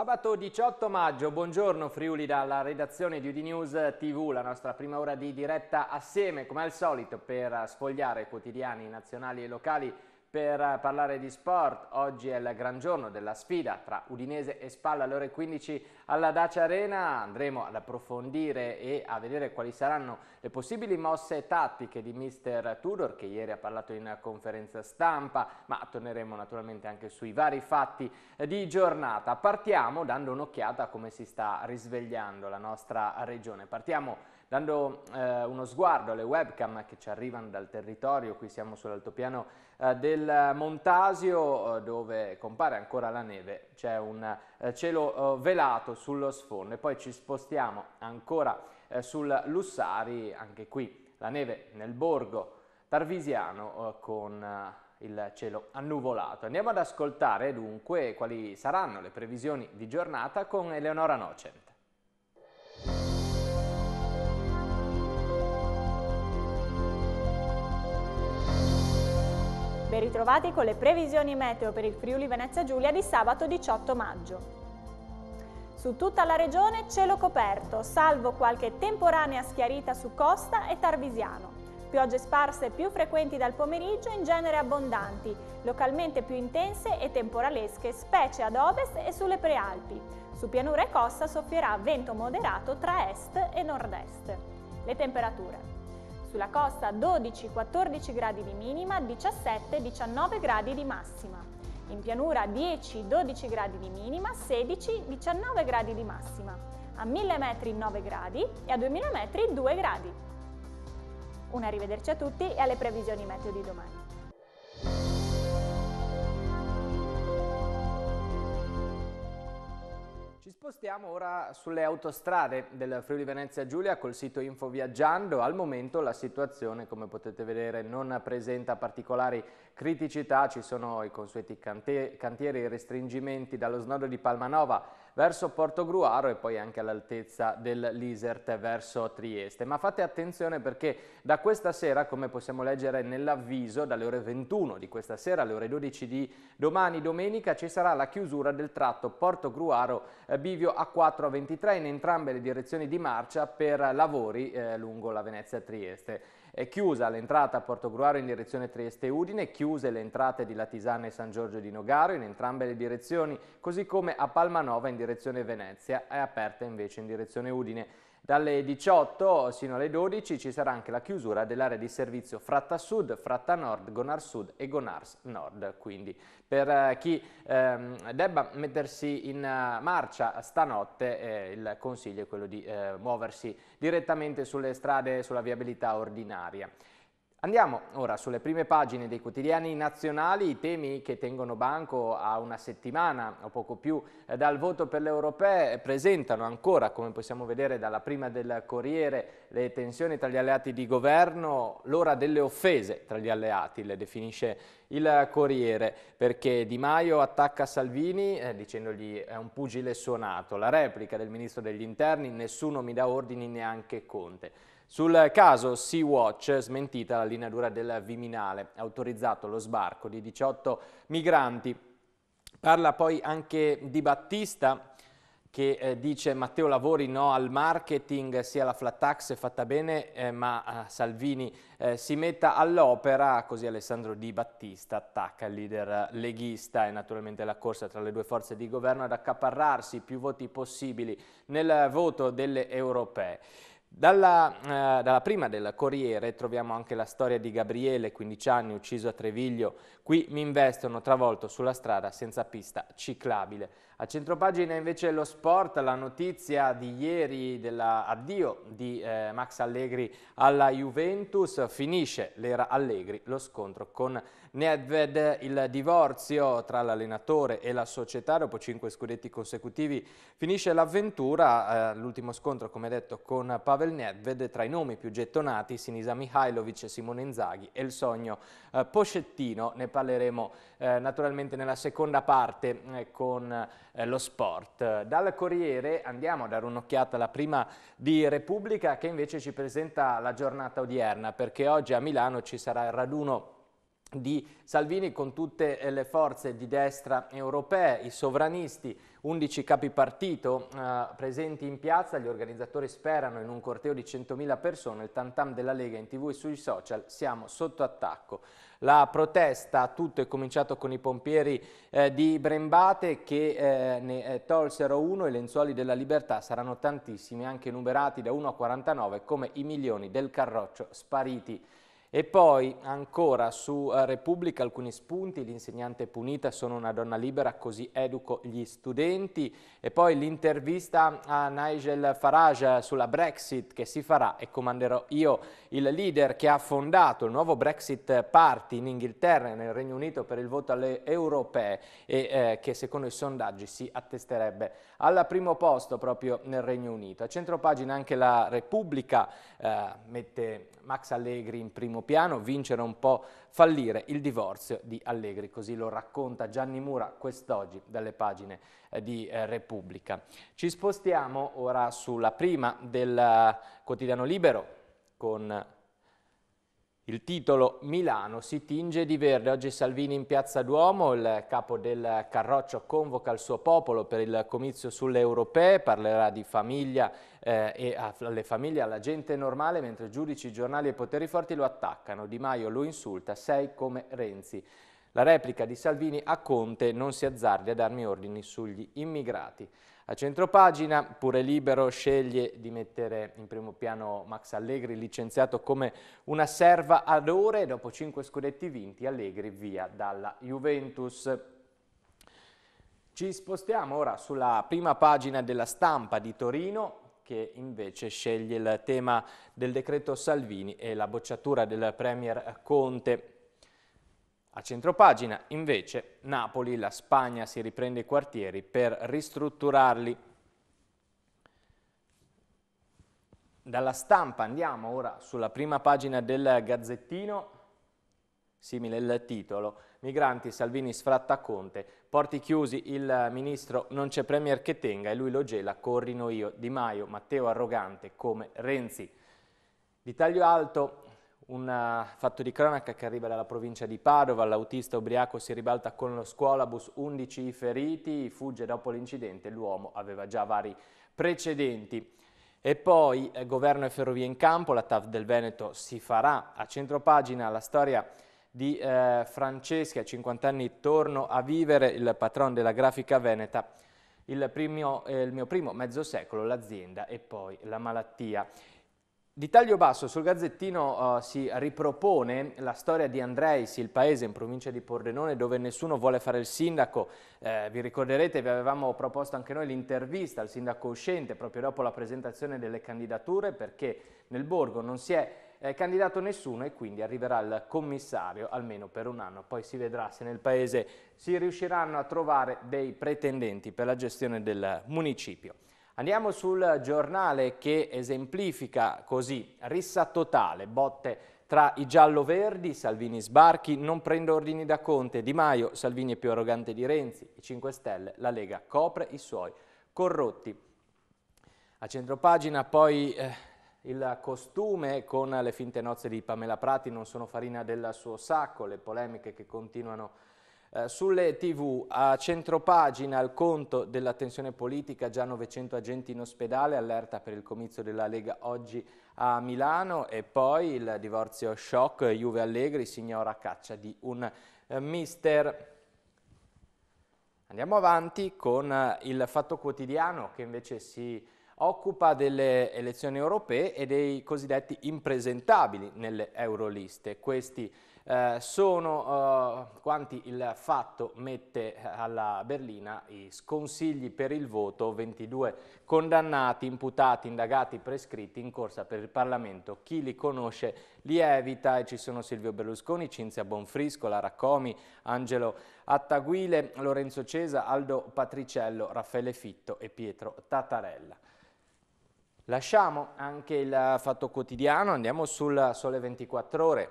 Sabato 18 maggio, buongiorno Friuli dalla redazione di Udinews TV, la nostra prima ora di diretta assieme come al solito per sfogliare quotidiani nazionali e locali per parlare di sport. Oggi è il gran giorno della sfida tra Udinese e Spalla alle ore 15 alla Dacia Arena. Andremo ad approfondire e a vedere quali saranno le possibili mosse tattiche di mister Tudor che ieri ha parlato in conferenza stampa, ma torneremo naturalmente anche sui vari fatti di giornata. Partiamo dando un'occhiata a come si sta risvegliando la nostra regione. Partiamo dando eh, uno sguardo alle webcam che ci arrivano dal territorio, qui siamo sull'altopiano eh, del Montasio eh, dove compare ancora la neve, c'è un eh, cielo velato sullo sfondo e poi ci spostiamo ancora sul Lussari, anche qui la neve nel borgo tarvisiano con il cielo annuvolato. Andiamo ad ascoltare dunque quali saranno le previsioni di giornata con Eleonora Nocent. Ben ritrovati con le previsioni meteo per il Friuli Venezia Giulia di sabato 18 maggio. Su tutta la regione cielo coperto, salvo qualche temporanea schiarita su costa e Tarvisiano. Piogge sparse più frequenti dal pomeriggio, in genere abbondanti, localmente più intense e temporalesche, specie ad ovest e sulle prealpi. Su pianura e costa soffierà vento moderato tra est e nord-est. Le temperature sulla costa 12-14 gradi di minima, 17-19 gradi di massima. In pianura 10-12 gradi di minima, 16-19 gradi di massima. A 1000 metri 9 gradi e a 2000 metri 2 gradi. Un arrivederci a tutti e alle previsioni meteo di domani. spostiamo ora sulle autostrade del Friuli Venezia Giulia col sito Info Viaggiando. Al momento la situazione, come potete vedere, non presenta particolari criticità. Ci sono i consueti cantieri, restringimenti dallo snodo di Palmanova verso Portogruaro e poi anche all'altezza del Lisert verso Trieste. Ma fate attenzione perché da questa sera, come possiamo leggere nell'avviso, dalle ore 21 di questa sera alle ore 12 di domani domenica ci sarà la chiusura del tratto Portogruaro eh, bivio A4 a 23 in entrambe le direzioni di marcia per lavori eh, lungo la Venezia Trieste. È chiusa l'entrata a Porto Gruaro in direzione Trieste-Udine, chiuse le entrate di Latisana e San Giorgio di Nogaro in entrambe le direzioni, così come a Palmanova in direzione Venezia è aperta invece in direzione Udine. Dalle 18 sino alle 12 ci sarà anche la chiusura dell'area di servizio Fratta Sud, Fratta Nord, Gonar Sud e Gonars Nord. Quindi per eh, chi ehm, debba mettersi in eh, marcia stanotte eh, il consiglio è quello di eh, muoversi direttamente sulle strade, sulla viabilità ordinaria. Andiamo ora sulle prime pagine dei quotidiani nazionali, i temi che tengono banco a una settimana o poco più eh, dal voto per le europee eh, presentano ancora, come possiamo vedere dalla prima del Corriere, le tensioni tra gli alleati di governo, l'ora delle offese tra gli alleati, le definisce il Corriere, perché Di Maio attacca Salvini eh, dicendogli è un pugile suonato, la replica del Ministro degli Interni, nessuno mi dà ordini neanche Conte. Sul caso Sea-Watch, smentita la linea dura del Viminale, autorizzato lo sbarco di 18 migranti. Parla poi anche di Battista, che eh, dice Matteo Lavori no al marketing, sia la flat tax è fatta bene, eh, ma eh, Salvini eh, si metta all'opera, così Alessandro Di Battista attacca il leader leghista e naturalmente la corsa tra le due forze di governo ad accaparrarsi più voti possibili nel voto delle europee. Dalla, eh, dalla, prima del Corriere troviamo anche la storia di Gabriele, 15 anni, ucciso a Treviglio Qui mi investono travolto sulla strada senza pista ciclabile. A centropagina invece lo sport, la notizia di ieri dell'addio di eh, Max Allegri alla Juventus, finisce l'era Allegri, lo scontro con Nedved, il divorzio tra l'allenatore e la società dopo cinque scudetti consecutivi, finisce l'avventura, eh, l'ultimo scontro come detto con Pavel Nedved, tra i nomi più gettonati Sinisa Mihailovic, Simone Inzaghi e il sogno eh, Pochettino, ne parla parleremo eh, naturalmente nella seconda parte eh, con eh, lo sport. Dal Corriere andiamo a dare un'occhiata alla prima di Repubblica che invece ci presenta la giornata odierna perché oggi a Milano ci sarà il raduno di Salvini con tutte eh, le forze di destra europee, i sovranisti, 11 capi partito eh, presenti in piazza, gli organizzatori sperano in un corteo di 100.000 persone, il tantam della Lega in tv e sui social, siamo sotto attacco la protesta. Tutto è cominciato con i pompieri eh, di Brembate che eh, ne eh, tolsero uno I lenzuoli della libertà saranno tantissimi, anche numerati da 1 a 49 come i milioni del carroccio spariti. E poi ancora su eh, Repubblica alcuni spunti, l'insegnante punita, sono una donna libera, così educo gli studenti. E poi l'intervista a Nigel Farage sulla Brexit che si farà e comanderò io il leader che ha fondato il nuovo Brexit Party in Inghilterra e nel Regno Unito per il voto alle europee e eh, che secondo i sondaggi si attesterebbe al primo posto proprio nel Regno Unito. A centro pagina anche la Repubblica eh, mette Max Allegri in primo primo piano, vincere un po', fallire il divorzio di Allegri, così lo racconta Gianni Mura quest'oggi dalle pagine eh, di eh, Repubblica. Ci spostiamo ora sulla prima del eh, quotidiano Libero con il titolo Milano si tinge di verde. Oggi Salvini in Piazza Duomo, il capo del Carroccio convoca il suo popolo per il comizio sulle europee, parlerà di famiglia eh, e alle famiglie, alla gente normale, mentre giudici, giornali e poteri forti lo attaccano. Di Maio lo insulta, sei come Renzi. La replica di Salvini a Conte non si azzardi a darmi ordini sugli immigrati. A centropagina, pure libero, sceglie di mettere in primo piano Max Allegri, licenziato come una serva ad ore. Dopo cinque scudetti vinti, Allegri via dalla Juventus. Ci spostiamo ora sulla prima pagina della stampa di Torino, che invece sceglie il tema del decreto Salvini e la bocciatura del Premier Conte. A centropagina, invece, Napoli, la Spagna si riprende i quartieri per ristrutturarli. Dalla stampa andiamo ora sulla prima pagina del Gazzettino, simile il titolo, Migranti, Salvini sfratta Conte, porti chiusi, il ministro non c'è premier che tenga e lui lo gela, corrino io, Di Maio, Matteo arrogante come Renzi. Di taglio alto, un eh, fatto di cronaca che arriva dalla provincia di Padova, l'autista ubriaco si ribalta con lo scuolabus, 11 feriti, fugge dopo l'incidente, l'uomo aveva già vari precedenti. E poi eh, governo e ferrovie in campo, la TAV del Veneto si farà. A centropagina la storia di eh, Franceschi, a 50 anni torno a vivere, il patrono della grafica veneta, il, primo, eh, il mio primo mezzo secolo, l'azienda e poi la malattia. Di taglio basso sul Gazzettino uh, si ripropone la storia di Andreis, il paese in provincia di Pordenone dove nessuno vuole fare il sindaco. Eh, vi ricorderete, vi avevamo proposto anche noi l'intervista al sindaco uscente proprio dopo la presentazione delle candidature perché nel borgo non si è eh, candidato nessuno e quindi arriverà il commissario almeno per un anno, poi si vedrà se nel paese si riusciranno a trovare dei pretendenti per la gestione del municipio. Andiamo sul giornale che esemplifica così, rissa totale, botte tra i giallo-verdi, Salvini sbarchi, non prende ordini da Conte, Di Maio, Salvini è più arrogante di Renzi, i 5 Stelle, la Lega copre i suoi corrotti. A centropagina poi eh, il costume con le finte nozze di Pamela Prati non sono farina del suo sacco, le polemiche che continuano eh, sulle tv. A centropagina il conto della tensione politica, già 900 agenti in ospedale, allerta per il comizio della Lega oggi a Milano e poi il divorzio shock, Juve Allegri, signora caccia di un eh, mister. Andiamo avanti con eh, il Fatto Quotidiano che invece si occupa delle elezioni europee e dei cosiddetti impresentabili nelle euroliste. Questi eh, sono eh, quanti il fatto mette alla berlina i sconsigli per il voto, 22 condannati, imputati, indagati, prescritti in corsa per il Parlamento. Chi li conosce li evita e ci sono Silvio Berlusconi, Cinzia Bonfrisco, Lara Comi, Angelo Attaguile, Lorenzo Cesa, Aldo Patriciello, Raffaele Fitto e Pietro Tattarella. Lasciamo anche il fatto quotidiano, andiamo sul sole 24 ore.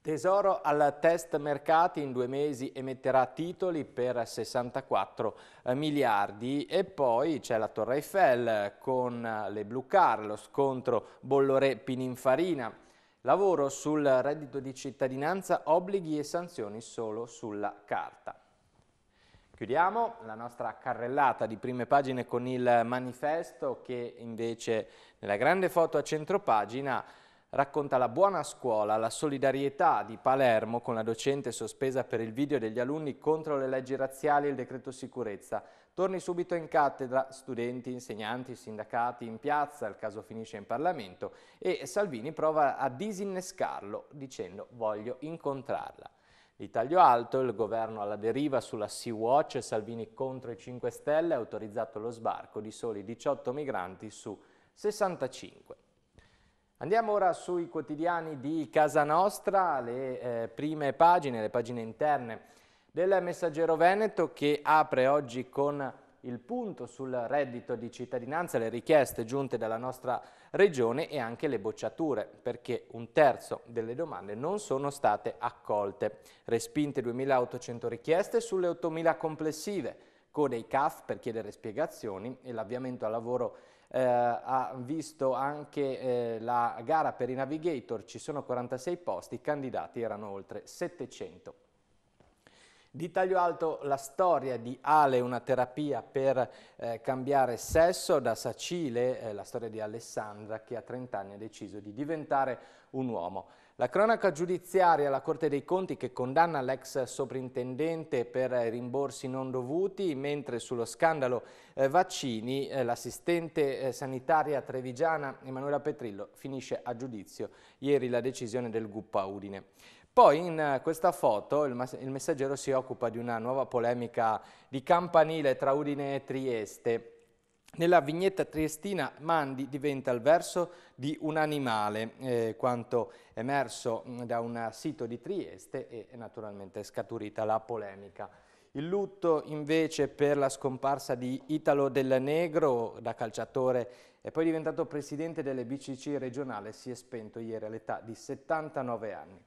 Tesoro al test mercati in due mesi emetterà titoli per 64 eh, miliardi e poi c'è la Torre Eiffel con eh, le Blue Car, lo scontro bolloré pininfarina Lavoro sul reddito di cittadinanza, obblighi e sanzioni solo sulla carta. Chiudiamo la nostra carrellata di prime pagine con il manifesto che invece nella grande foto a centropagina racconta la buona scuola, la solidarietà di Palermo con la docente sospesa per il video degli alunni contro le leggi razziali e il decreto sicurezza. Torni subito in cattedra, studenti, insegnanti, sindacati in piazza, il caso finisce in Parlamento e Salvini prova a disinnescarlo dicendo voglio incontrarla. Di taglio alto, il governo alla deriva sulla Sea-Watch, Salvini contro i 5 Stelle, ha autorizzato lo sbarco di soli 18 migranti su 65. Andiamo ora sui quotidiani di Casa Nostra, le eh, prime pagine, le pagine interne del Messaggero Veneto che apre oggi con il punto sul reddito di cittadinanza, le richieste giunte dalla nostra regione e anche le bocciature, perché un terzo delle domande non sono state accolte. Respinte 2.800 richieste sulle 8.000 complessive, code i CAF per chiedere spiegazioni e l'avviamento al lavoro eh, ha visto anche eh, la gara per i navigator, ci sono 46 posti, i candidati erano oltre 700. Di taglio alto la storia di Ale, una terapia per eh, cambiare sesso, da Sacile eh, la storia di Alessandra che a 30 anni ha deciso di diventare un uomo. La cronaca giudiziaria alla Corte dei Conti che condanna l'ex soprintendente per eh, rimborsi non dovuti, mentre sullo scandalo eh, vaccini eh, l'assistente eh, sanitaria trevigiana Emanuela Petrillo finisce a giudizio ieri la decisione del Guppa Udine. Poi in eh, questa foto il, il messaggero si occupa di una nuova polemica di campanile tra Udine e Trieste. Nella vignetta triestina Mandi diventa il verso di un animale, eh, quanto emerso mm, da un sito di Trieste e naturalmente è scaturita la polemica. Il lutto invece per la scomparsa di Italo Del Negro da calciatore e poi diventato presidente delle BCC regionale si è spento ieri all'età di 79 anni.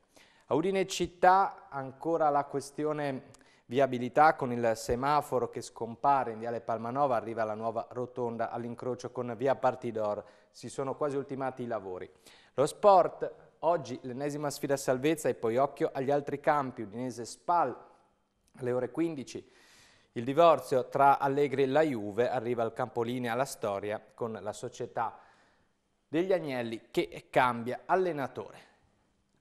A Udine Città, ancora la questione viabilità con il semaforo che scompare in Viale Palmanova, arriva la nuova rotonda all'incrocio con Via Partidor, si sono quasi ultimati i lavori. Lo sport, oggi l'ennesima sfida a salvezza e poi occhio agli altri campi, Udinese Spal alle ore 15, il divorzio tra Allegri e la Juve arriva al campolinea alla storia con la società degli Agnelli che cambia allenatore.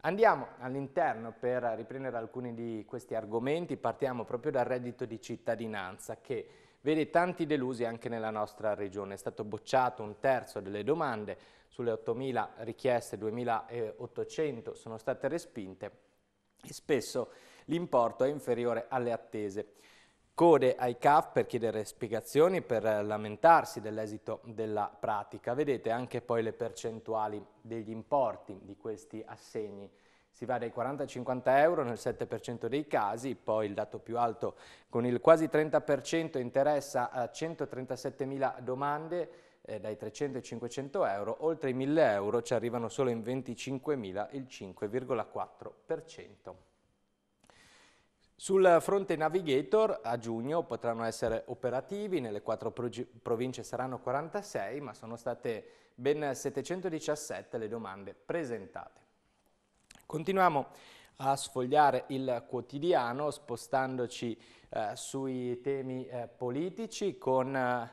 Andiamo all'interno per riprendere alcuni di questi argomenti, partiamo proprio dal reddito di cittadinanza che vede tanti delusi anche nella nostra regione. È stato bocciato un terzo delle domande, sulle 8.000 richieste 2.800 sono state respinte e spesso l'importo è inferiore alle attese code ai CAF per chiedere spiegazioni, per lamentarsi dell'esito della pratica. Vedete anche poi le percentuali degli importi di questi assegni. Si va dai 40 ai 50 euro nel 7% dei casi, poi il dato più alto con il quasi 30% interessa a 137.000 domande, eh, dai 300 ai 500 euro, oltre i 1.000 euro ci arrivano solo in 25.000, il 5,4%. Sul fronte Navigator a giugno potranno essere operativi, nelle quattro province saranno 46, ma sono state ben 717 le domande presentate. Continuiamo a sfogliare il quotidiano spostandoci eh, sui temi eh, politici con eh,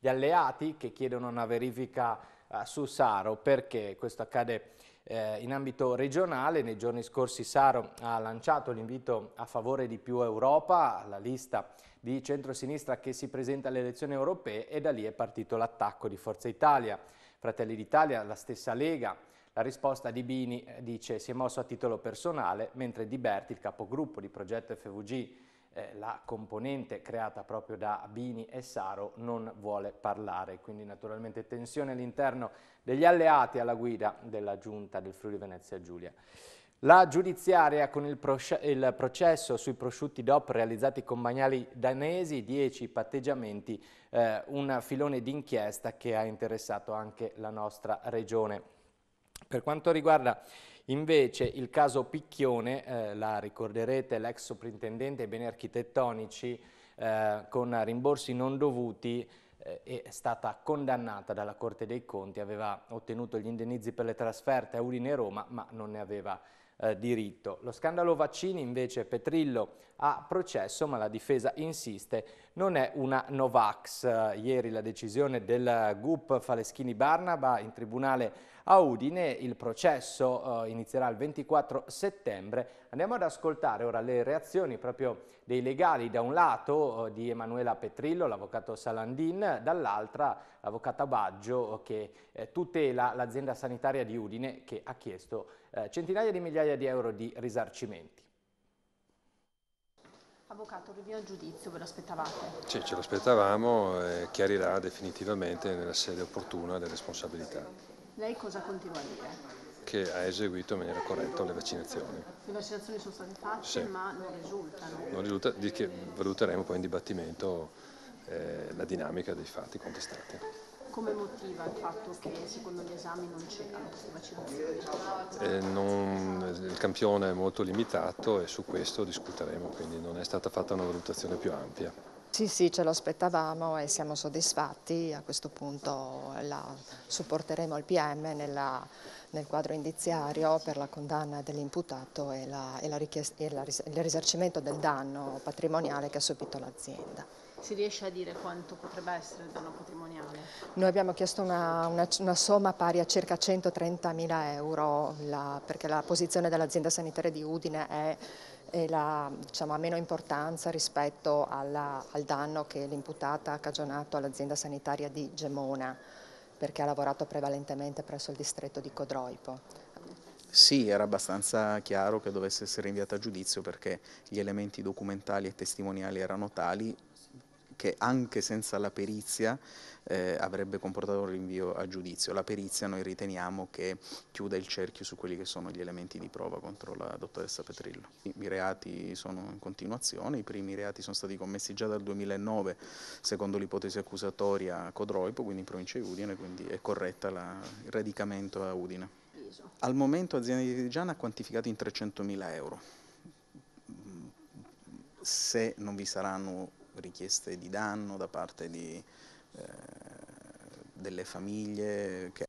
gli alleati che chiedono una verifica eh, su Saro perché questo accade eh, in ambito regionale, nei giorni scorsi Saro ha lanciato l'invito a favore di più Europa, la lista di centrosinistra che si presenta alle elezioni europee e da lì è partito l'attacco di Forza Italia, Fratelli d'Italia, la stessa Lega. La risposta di Bini eh, dice si è mosso a titolo personale, mentre Di Berti, il capogruppo di Progetto FVG, eh, la componente creata proprio da Bini e Saro non vuole parlare, quindi naturalmente tensione all'interno degli alleati alla guida della giunta del Friuli Venezia Giulia. La giudiziaria con il, il, processo sui prosciutti DOP realizzati con bagnali danesi, 10 patteggiamenti, eh, un filone d'inchiesta che ha interessato anche la nostra regione. Per quanto riguarda Invece il caso Picchione, eh, la ricorderete, l'ex soprintendente ai beni architettonici eh, con rimborsi non dovuti eh, è stata condannata dalla Corte dei Conti, aveva ottenuto gli indennizi per le trasferte a Udine e Roma ma non ne aveva eh, diritto. Lo scandalo vaccini invece Petrillo ha processo ma la difesa insiste non è una Novax. Ieri la decisione del GUP Faleschini Barnaba in tribunale a Udine. Il processo eh, inizierà il 24 settembre. Andiamo ad ascoltare ora le reazioni proprio dei legali, da un lato eh, di Emanuela Petrillo, l'avvocato Salandin, dall'altra l'avvocata Baggio eh, che eh, tutela l'azienda sanitaria di Udine che ha chiesto eh, centinaia di migliaia di euro di risarcimenti. Avvocato, rinvio al giudizio, ve lo aspettavate? Sì, ce lo aspettavamo e eh, chiarirà definitivamente nella sede opportuna le responsabilità. Lei cosa continua a dire? Che ha eseguito in maniera corretta le vaccinazioni. Le vaccinazioni sono state fatte sì. ma non risultano. Non risulta, di che valuteremo poi in dibattimento eh, la dinamica dei fatti contestati come motiva il fatto che secondo gli esami non c'erano queste vaccinazioni? Eh, il campione è molto limitato e su questo discuteremo, quindi non è stata fatta una valutazione più ampia. Sì, sì, ce lo aspettavamo e siamo soddisfatti, a questo punto la supporteremo il PM nella, nel quadro indiziario per la condanna dell'imputato e, la, e, la e la il risarcimento del danno patrimoniale che ha subito l'azienda. Si riesce a dire quanto potrebbe essere il danno patrimoniale? Noi abbiamo chiesto una, una, una somma pari a circa 130.000 euro la, perché la posizione dell'azienda sanitaria di Udine è la, diciamo, ha meno importanza rispetto alla, al danno che l'imputata ha cagionato all'azienda sanitaria di Gemona perché ha lavorato prevalentemente presso il distretto di Codroipo. Sì, era abbastanza chiaro che dovesse essere inviata a giudizio perché gli elementi documentali e testimoniali erano tali che anche senza la perizia eh, avrebbe comportato un rinvio a giudizio. La perizia noi riteniamo che chiuda il cerchio su quelli che sono gli elementi di prova contro la dottoressa Petrillo. I reati sono in continuazione, i primi reati sono stati commessi già dal 2009 secondo l'ipotesi accusatoria a Codroipo, quindi in provincia di Udine, quindi è corretta la, il radicamento a Udine. Al momento l'azienda di Tigiana ha quantificato in 300.000 euro. Mm, se non vi saranno richieste di danno da parte di, eh, delle famiglie. Che...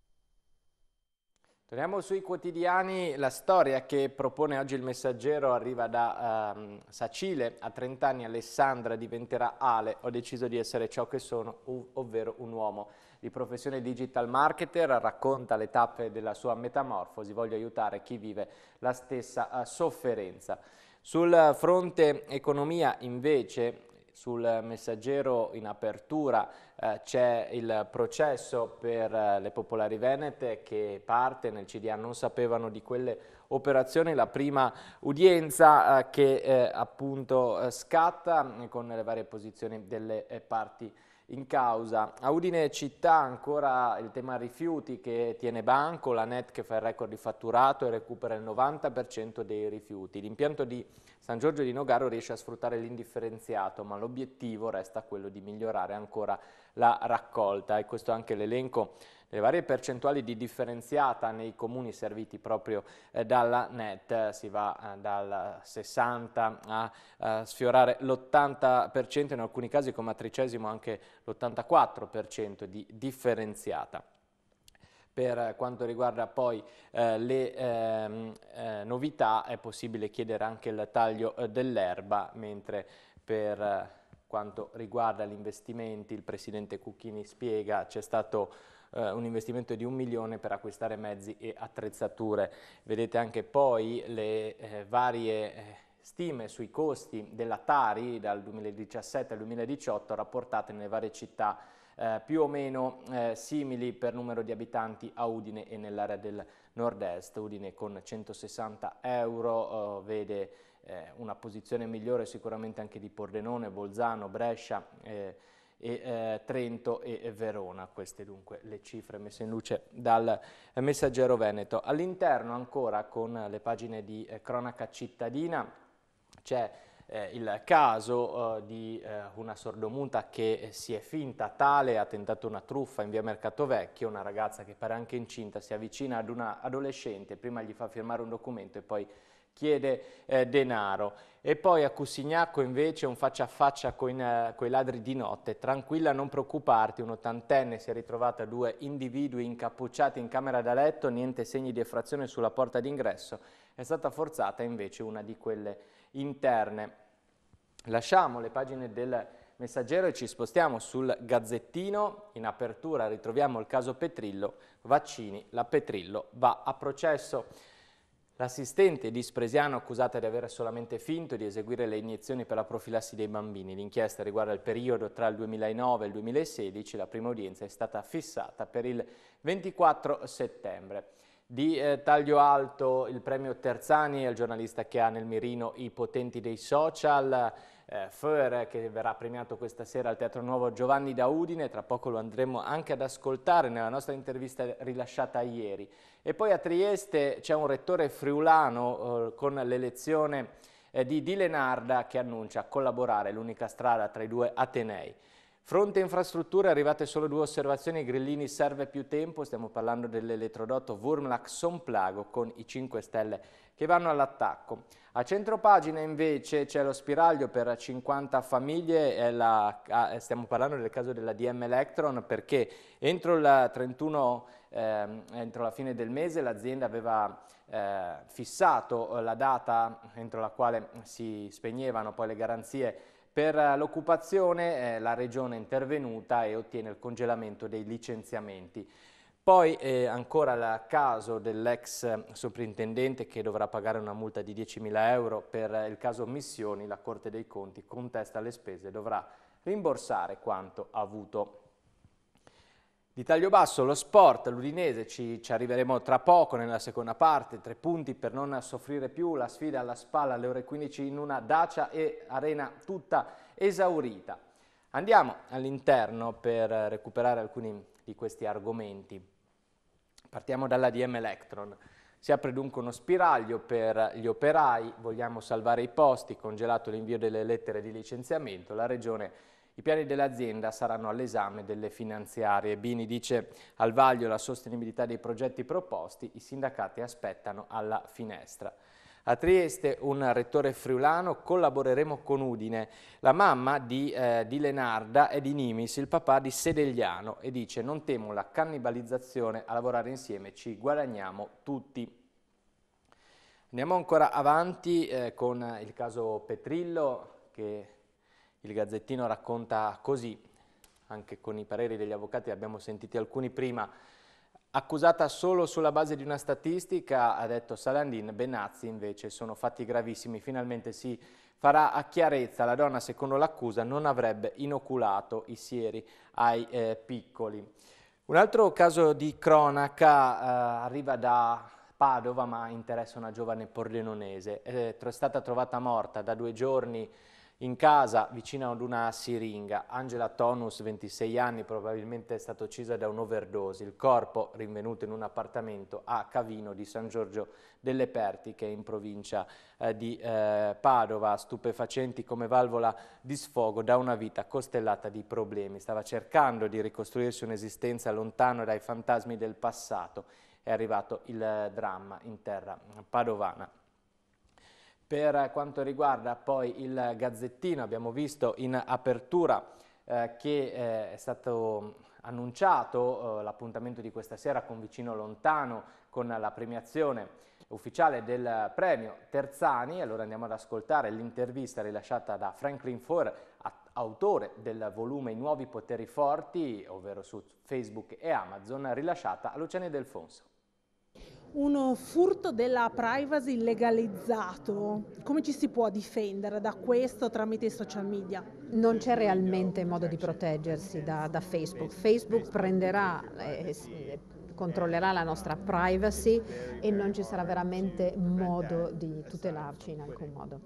Torniamo sui quotidiani, la storia che propone oggi il messaggero arriva da um, Sacile, a 30 anni Alessandra diventerà Ale, ho deciso di essere ciò che sono, ov ovvero un uomo. Di professione digital marketer racconta le tappe della sua metamorfosi, voglio aiutare chi vive la stessa eh, sofferenza. Sul fronte economia invece sul messaggero in apertura eh, c'è il processo per eh, le popolari venete che parte nel CDA, non sapevano di quelle operazioni, la prima udienza eh, che eh, appunto eh, scatta con le varie posizioni delle eh, parti in causa. A Udine città ancora il tema rifiuti che tiene banco, la NET che fa il record di fatturato e recupera il 90% dei rifiuti. L'impianto di San Giorgio di Nogaro riesce a sfruttare l'indifferenziato, ma l'obiettivo resta quello di migliorare ancora la raccolta e questo è anche l'elenco le varie percentuali di differenziata nei comuni serviti proprio eh, dalla NET, eh, si va eh, dal 60 a, a eh, sfiorare l'80%, in alcuni casi come a Tricesimo anche l'84% di differenziata per quanto riguarda poi eh, le ehm, eh, novità è possibile chiedere anche il taglio eh, dell'erba, mentre per eh, quanto riguarda gli investimenti il Presidente Cucchini spiega c'è stato eh, un investimento di un milione per acquistare mezzi e attrezzature. Vedete anche poi le eh, varie eh, stime sui costi della Tari dal 2017 al 2018 rapportate nelle varie città eh, più o meno eh, simili per numero di abitanti a Udine e nell'area del nord-est. Udine con 160 euro oh, eh, vede una posizione migliore sicuramente anche di Pordenone, Bolzano, Brescia eh, e eh, Trento e, Verona, queste dunque le cifre messe in luce dal messaggero Veneto. All'interno ancora con le pagine di eh, cronaca cittadina c'è eh, il caso eh, di eh, una sordomuta che si è finta tale, ha tentato una truffa in via Mercato Vecchio, una ragazza che pare anche incinta si avvicina ad una adolescente, prima gli fa firmare un documento e poi chiede eh, denaro. E poi a Cusignacco invece un faccia a faccia con eh, i ladri di notte. Tranquilla, non preoccuparti, un'ottantenne si è ritrovata a due individui incappucciati in camera da letto, niente segni di effrazione sulla porta d'ingresso. È stata forzata invece una di quelle interne. Lasciamo le pagine del messaggero e ci spostiamo sul gazzettino. In apertura ritroviamo il caso Petrillo, vaccini, la Petrillo va a processo. L'assistente di Spresiano accusata di aver solamente finto di eseguire le iniezioni per la profilassi dei bambini. L'inchiesta riguarda il periodo tra il 2009 e il 2016. La prima udienza è stata fissata per il 24 settembre. Di eh, taglio alto il premio Terzani al giornalista che ha nel mirino i potenti dei social eh, Föhr che verrà premiato questa sera al Teatro Nuovo Giovanni da Udine, tra poco lo andremo anche ad ascoltare nella nostra intervista rilasciata ieri. E poi a Trieste c'è un rettore friulano eh, con l'elezione eh, di Di Lenarda che annuncia collaborare l'unica strada tra i due Atenei. Fronte infrastrutture, arrivate solo due osservazioni, Grillini serve più tempo, stiamo parlando dell'elettrodotto Wurmlach sonplago con i 5 Stelle che vanno all'attacco. A centropagina invece c'è lo spiraglio per 50 famiglie, la, eh, stiamo parlando del caso della DM Electron perché entro il 31 eh, entro la fine del mese l'azienda aveva eh, fissato la data entro la quale si spegnevano poi le garanzie per l'occupazione eh, la Regione è intervenuta e ottiene il congelamento dei licenziamenti. Poi eh, ancora il caso dell'ex soprintendente che dovrà pagare una multa di 10.000 euro per il caso Missioni, la Corte dei Conti contesta le spese e dovrà rimborsare quanto avuto. Di taglio basso lo sport, l'Udinese, ci, ci, arriveremo tra poco nella seconda parte, tre punti per non soffrire più, la sfida alla spalla alle ore 15 in una dacia e arena tutta esaurita. Andiamo all'interno per recuperare alcuni di questi argomenti. Partiamo dalla DM Electron. Si apre dunque uno spiraglio per gli operai, vogliamo salvare i posti, congelato l'invio delle lettere di licenziamento, la Regione i piani dell'azienda saranno all'esame delle finanziarie. Bini dice al vaglio la sostenibilità dei progetti proposti, i sindacati aspettano alla finestra. A Trieste un rettore friulano, collaboreremo con Udine, la mamma di, eh, di, Lenarda e di Nimis, il papà di Sedegliano e dice non temo la cannibalizzazione, a lavorare insieme ci guadagniamo tutti. Andiamo ancora avanti eh, con il caso Petrillo che il Gazzettino racconta così, anche con i pareri degli avvocati, abbiamo sentiti alcuni prima, Accusata solo sulla base di una statistica, ha detto Salandin, Benazzi invece sono fatti gravissimi, finalmente si farà a chiarezza, la donna secondo l'accusa non avrebbe inoculato i sieri ai eh, piccoli. Un altro caso di cronaca eh, arriva da Padova ma interessa una giovane pordenonese, eh, è stata trovata morta da due giorni in casa vicino ad una siringa. Angela Tonus, 26 anni, probabilmente è stata uccisa da un'overdose. Il corpo rinvenuto in un appartamento a Cavino di San Giorgio delle Pertiche in provincia eh, di eh, Padova, stupefacenti come valvola di sfogo da una vita costellata di problemi. Stava cercando di ricostruirsi un'esistenza lontano dai fantasmi del passato. È arrivato il eh, dramma in terra padovana. Per quanto riguarda poi il gazzettino, abbiamo visto in apertura eh, che eh, è stato annunciato eh, l'appuntamento di questa sera con Vicino Lontano, con la premiazione ufficiale del premio Terzani. Allora andiamo ad ascoltare l'intervista rilasciata da Franklin Ford, autore del volume I nuovi poteri forti, ovvero su Facebook e Amazon, rilasciata a Luciane Delfonso un furto della privacy legalizzato. Come ci si può difendere da questo tramite i social media? Non c'è realmente modo di proteggersi da, da Facebook. Facebook prenderà... Eh, eh controllerà la nostra privacy e non ci sarà veramente modo di tutelarci in alcun modo.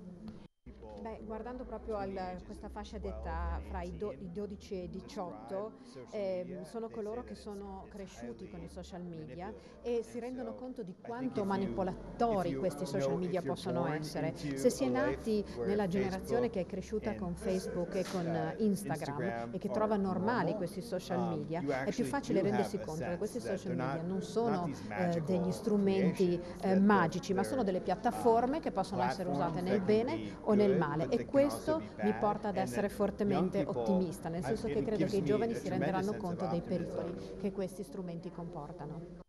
Beh, guardando proprio a questa fascia d'età fra i, do, i, 12 e i 18, eh, sono coloro che sono cresciuti con i social media e si rendono conto di quanto manipolatori questi social media possono essere. Se si è nati nella generazione che è cresciuta con Facebook e con Instagram e che trova normali questi social media, è più facile rendersi conto che questi social media non sono eh, degli strumenti eh, magici, ma sono delle piattaforme che possono essere usate nel bene o nel male globale e questo mi porta ad essere fortemente ottimista, nel senso che credo che i giovani si renderanno conto dei pericoli che questi strumenti comportano.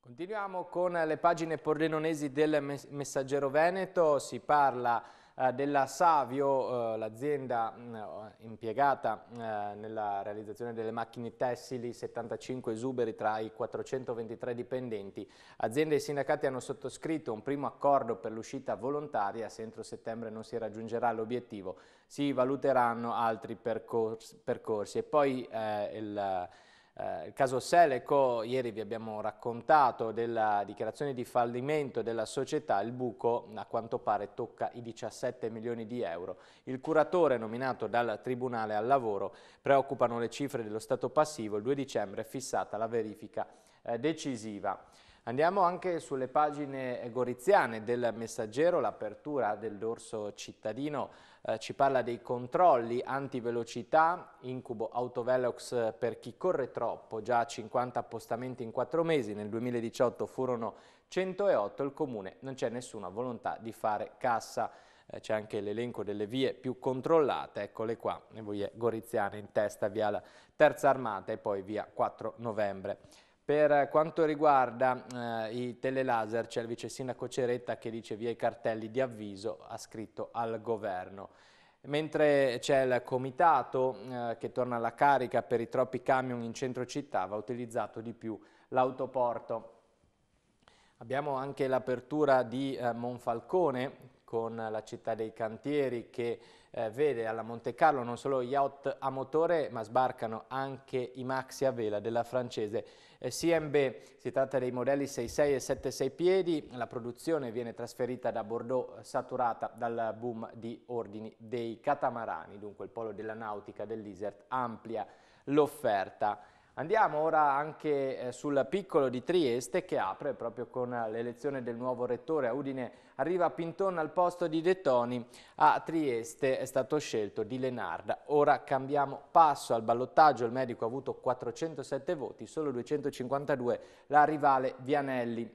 Continuiamo con le pagine pordenonesi del Messaggero Veneto, si parla eh, della Savio, eh, l'azienda mm, eh, impiegata nella realizzazione delle macchine tessili, 75 esuberi tra i 423 dipendenti. Aziende e sindacati hanno sottoscritto un primo accordo per l'uscita volontaria, se entro settembre non si raggiungerà l'obiettivo si valuteranno altri percorsi. E poi eh, il eh, il caso Seleco, ieri vi abbiamo raccontato della dichiarazione di fallimento della società, il buco a quanto pare tocca i 17 milioni di euro. Il curatore nominato dal Tribunale al lavoro preoccupano le cifre dello stato passivo, il 2 dicembre è fissata la verifica eh, decisiva. Andiamo anche sulle pagine goriziane del Messaggero, l'apertura del dorso cittadino eh, ci parla dei controlli antivelocità, incubo Autovelox per chi corre troppo, già 50 appostamenti in 4 mesi, nel 2018 furono 108, il comune non c'è nessuna volontà di fare cassa eh, c'è anche l'elenco delle vie più controllate, eccole qua, le vie in testa, via la Terza Armata e poi via 4 Novembre. Per quanto riguarda eh, i telelaser c'è il vice sindaco Ceretta che dice via i cartelli di avviso ha scritto al governo. Mentre c'è il comitato eh, che torna alla carica per i troppi camion in centro città va utilizzato di più l'autoporto. Abbiamo anche l'apertura di eh, Monfalcone con la città dei cantieri che eh, vede alla Monte Carlo non solo yacht a motore ma sbarcano anche i maxi a vela della francese eh, CMB. Si tratta dei modelli 66 e 76 piedi, la produzione viene trasferita da Bordeaux eh, saturata dal boom di ordini dei catamarani, dunque il polo della nautica dell'Isert amplia l'offerta. Andiamo ora anche eh, sul piccolo di Trieste che apre proprio con l'elezione del nuovo rettore a Udine. Arriva Pinton al posto di De Toni a Trieste, è stato scelto Di Lenarda. Ora cambiamo passo al ballottaggio, il medico ha avuto 407 voti, solo 252 la rivale Vianelli.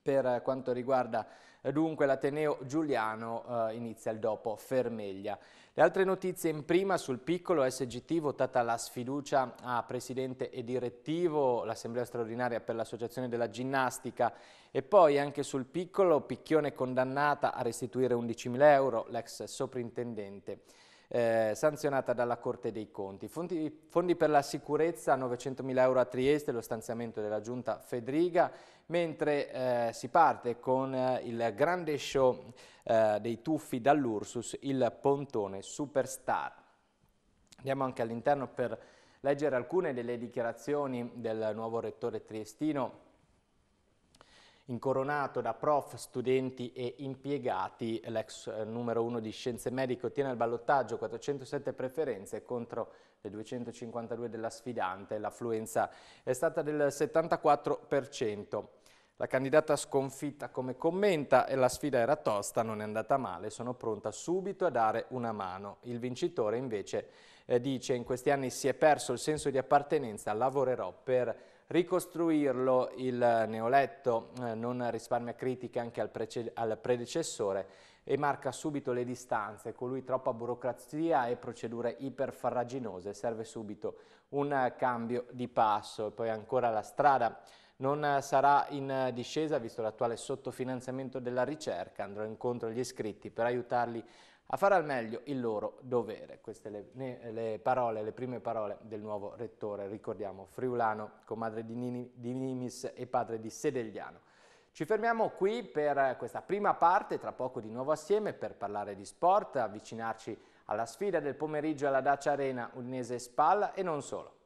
Per quanto riguarda eh, dunque l'Ateneo Giuliano eh, inizia il dopo Fermeglia. Le altre notizie in prima sul piccolo SGT votata la sfiducia a presidente e direttivo, l'assemblea straordinaria per l'associazione della ginnastica e poi anche sul piccolo Picchione condannata a restituire 11.000 euro l'ex soprintendente eh, sanzionata dalla Corte dei Conti. Fondi, fondi per la sicurezza 900.000 euro a Trieste, lo stanziamento della giunta Fedriga, mentre eh, si parte con eh, il grande show eh, dei tuffi dall'Ursus, il pontone superstar. Andiamo anche all'interno per leggere alcune delle dichiarazioni del nuovo rettore triestino Incoronato da prof, studenti e impiegati, l'ex eh, numero uno di Scienze Mediche ottiene al ballottaggio 407 preferenze contro le 252 della sfidante. L'affluenza è stata del 74%. La candidata sconfitta come commenta e la sfida era tosta, non è andata male, sono pronta subito a dare una mano. Il vincitore invece eh, dice in questi anni si è perso il senso di appartenenza, lavorerò per ricostruirlo. Il neoletto eh, non risparmia critiche anche al, al predecessore e marca subito le distanze, con lui troppa burocrazia e procedure iperfarraginose, serve subito un cambio di passo poi ancora la strada non sarà in discesa visto l'attuale sottofinanziamento della ricerca, andrò incontro agli iscritti per aiutarli a a fare al meglio il loro dovere. Queste le, le parole, le prime parole del nuovo rettore, ricordiamo, friulano, comadre di, Nini, di Nimis e padre di Sedegliano. Ci fermiamo qui per questa prima parte, tra poco di nuovo assieme per parlare di sport, avvicinarci alla sfida del pomeriggio alla Dacia Arena Unese Spalla e non solo.